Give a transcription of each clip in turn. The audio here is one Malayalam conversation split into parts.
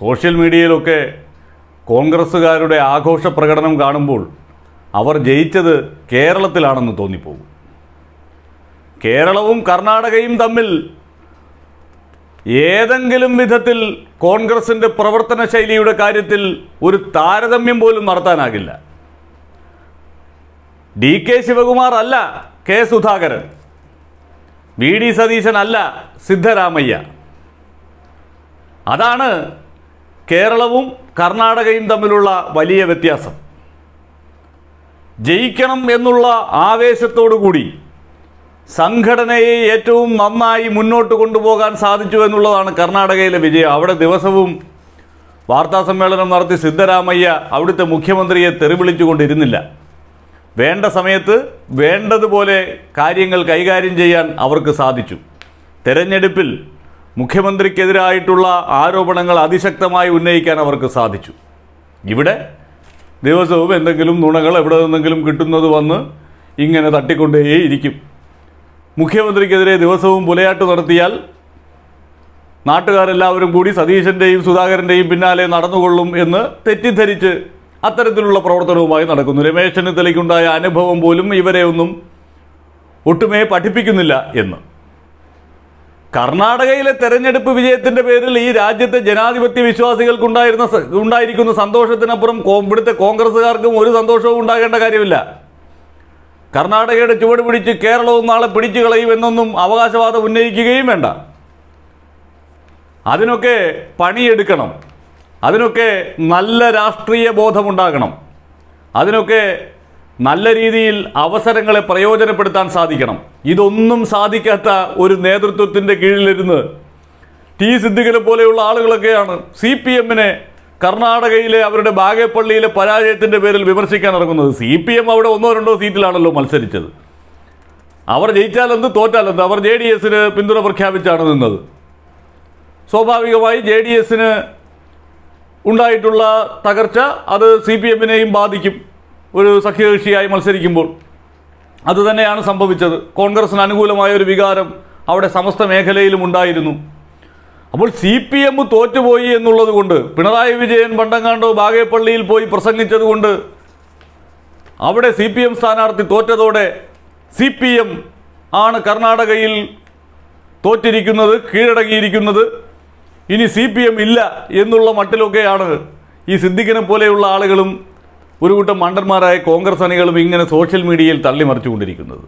സോഷ്യൽ മീഡിയയിലൊക്കെ കോൺഗ്രസ്സുകാരുടെ ആഘോഷ പ്രകടനം കാണുമ്പോൾ അവർ ജയിച്ചത് കേരളത്തിലാണെന്ന് തോന്നിപ്പോകും കേരളവും കർണാടകയും തമ്മിൽ ഏതെങ്കിലും വിധത്തിൽ കോൺഗ്രസിൻ്റെ പ്രവർത്തന ശൈലിയുടെ കാര്യത്തിൽ ഒരു താരതമ്യം പോലും നടത്താനാകില്ല ഡി കെ ശിവകുമാർ അല്ല K Sudhakaran V D Satheesan അല്ല സിദ്ധരാമയ്യ അതാണ് കേരളവും കർണാടകയും തമ്മിലുള്ള വലിയ വ്യത്യാസം ജയിക്കണം എന്നുള്ള ആവേശത്തോടുകൂടി സംഘടനയെ ഏറ്റവും നന്നായി മുന്നോട്ട് കൊണ്ടുപോകാൻ സാധിച്ചു എന്നുള്ളതാണ് കർണാടകയിലെ വിജയം അവിടെ ദിവസവും വാർത്താ സമ്മേളനം നടത്തി സിദ്ധരാമയ്യ അവിടുത്തെ മുഖ്യമന്ത്രിയെ തെറിവിളിച്ചുകൊണ്ടിരുന്നില്ല വേണ്ട സമയത്ത് വേണ്ടതുപോലെ കാര്യങ്ങൾ കൈകാര്യം ചെയ്യാൻ അവർക്ക് സാധിച്ചു തെരഞ്ഞെടുപ്പിൽ മുഖ്യമന്ത്രിക്കെതിരായിട്ടുള്ള ആരോപണങ്ങൾ അതിശക്തമായി ഉന്നയിക്കാൻ അവർക്ക് സാധിച്ചു ഇവിടെ ദിവസവും എന്തെങ്കിലും നുണകൾ എവിടെ നിന്നെങ്കിലും കിട്ടുന്നത് വന്ന് ഇങ്ങനെ തട്ടിക്കൊണ്ടേയിരിക്കും മുഖ്യമന്ത്രിക്കെതിരെ ദിവസവും പുലയാട്ട് നടത്തിയാൽ നാട്ടുകാരെല്ലാവരും കൂടി സതീശൻ്റെയും സുധാകരൻ്റെയും പിന്നാലെ നടന്നുകൊള്ളും എന്ന് തെറ്റിദ്ധരിച്ച് അത്തരത്തിലുള്ള പ്രവർത്തനവുമായി നടക്കുന്നു രമേശ് ചെന്നിത്തലയ്ക്കുണ്ടായ അനുഭവം പോലും ഇവരെ ഒന്നും ഒട്ടുമേ പഠിപ്പിക്കുന്നില്ല എന്ന് കർണാടകയിലെ തെരഞ്ഞെടുപ്പ് വിജയത്തിന്റെ പേരിൽ ഈ രാജ്യത്തെ ജനാധിപത്യ വിശ്വാസികൾക്കുണ്ടായിരുന്ന ഉണ്ടായിരിക്കുന്ന സന്തോഷത്തിനപ്പുറം ഇവിടുത്തെ കോൺഗ്രസ്സുകാർക്കും ഒരു സന്തോഷവും ഉണ്ടാകേണ്ട കാര്യമില്ല കർണാടകയുടെ ചുവട് പിടിച്ച് കേരളവും നാളെ പിടിച്ചു കളയുമെന്നൊന്നും അവകാശവാദം ഉന്നയിക്കുകയും വേണ്ട അതിനൊക്കെ പണിയെടുക്കണം അതിനൊക്കെ നല്ല രാഷ്ട്രീയ ബോധമുണ്ടാകണം അതിനൊക്കെ നല്ല രീതിയിൽ അവസരങ്ങളെ പ്രയോജനപ്പെടുത്താൻ സാധിക്കണം ഇതൊന്നും സാധിക്കാത്ത ഒരു നേതൃത്വത്തിൻ്റെ കീഴിലിരുന്ന് ടി സിദ്ദിഖിനെ പോലെയുള്ള ആളുകളൊക്കെയാണ് സി പി എമ്മിനെ കർണാടകയിലെ അവരുടെ ബാഗേപ്പള്ളിയിലെ പരാജയത്തിൻ്റെ പേരിൽ വിമർശിക്കാൻ ഇറങ്ങുന്നത് സി പി എം അവിടെ ഒന്നോ രണ്ടോ സീറ്റിലാണല്ലോ മത്സരിച്ചത് അവർ ജയിച്ചാലെന്ത് തോറ്റാലെന്ത് അവർ ജെ ഡി എസിന് പിന്തുണ പ്രഖ്യാപിച്ചാണ് നിന്നത് സ്വാഭാവികമായി ജെ ഡി എസിന് ഉണ്ടായിട്ടുള്ള തകർച്ച അത് സി പി എമ്മിനെയും ബാധിക്കും ഒരു സഖ്യകക്ഷിയായി മത്സരിക്കുമ്പോൾ അതുതന്നെയാണ് സംഭവിച്ചത് കോൺഗ്രസിന് അനുകൂലമായ ഒരു വികാരം അവിടെ സമസ്ത മേഖലയിലും ഉണ്ടായിരുന്നു അപ്പോൾ സി പി എം തോറ്റുപോയി എന്നുള്ളത് കൊണ്ട് പിണറായി വിജയൻ പണ്ടങ്ങാണ്ടോ ബാഗേപ്പള്ളിയിൽ പോയി പ്രസംഗിച്ചതുകൊണ്ട് അവിടെ സി പി എം സ്ഥാനാർത്ഥി തോറ്റതോടെ സി പി എം ആണ് കർണാടകയിൽ തോറ്റിരിക്കുന്നത് കീഴടങ്ങിയിരിക്കുന്നത് ഇനി സി പി എം ഇല്ല എന്നുള്ള മട്ടിലൊക്കെയാണ് ഈ സിദ്ദിഖിനെ പോലെയുള്ള ആളുകളും ഒരു കൂട്ടം മണ്ടന്മാരായ കോൺഗ്രസ് അണികളും ഇങ്ങനെ സോഷ്യൽ മീഡിയയിൽ തള്ളിമറിച്ചുകൊണ്ടിരിക്കുന്നത്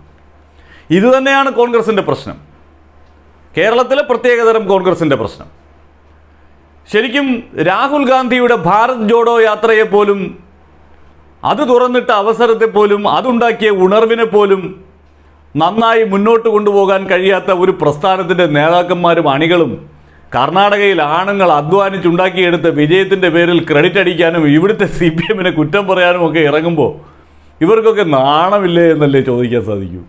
ഇത് തന്നെയാണ് കോൺഗ്രസിൻ്റെ പ്രശ്നം കേരളത്തിലെ പ്രത്യേകതരം കോൺഗ്രസിൻ്റെ പ്രശ്നം ശരിക്കും രാഹുൽ ഗാന്ധിയുടെ ഭാരത് ജോഡോ യാത്രയെ പോലും അത് തുറന്നിട്ട അവസരത്തെ പോലും അതുണ്ടാക്കിയ ഉണർവിനെ പോലും നന്നായി മുന്നോട്ട് കൊണ്ടുപോകാൻ കഴിയാത്ത ഒരു പ്രസ്ഥാനത്തിൻ്റെ നേതാക്കന്മാരും അണികളും കർണാടകയിൽ ആണുങ്ങൾ അധ്വാനിച്ചുണ്ടാക്കിയെടുത്ത വിജയത്തിൻ്റെ പേരിൽ ക്രെഡിറ്റ് അടിക്കാനും ഇവിടുത്തെ സി പി എമ്മിനെ കുറ്റം പറയാനും ഒക്കെ ഇറങ്ങുമ്പോൾ ഇവർക്കൊക്കെ നാണമില്ലേ എന്നല്ലേ ചോദിക്കാൻ സാധിക്കൂ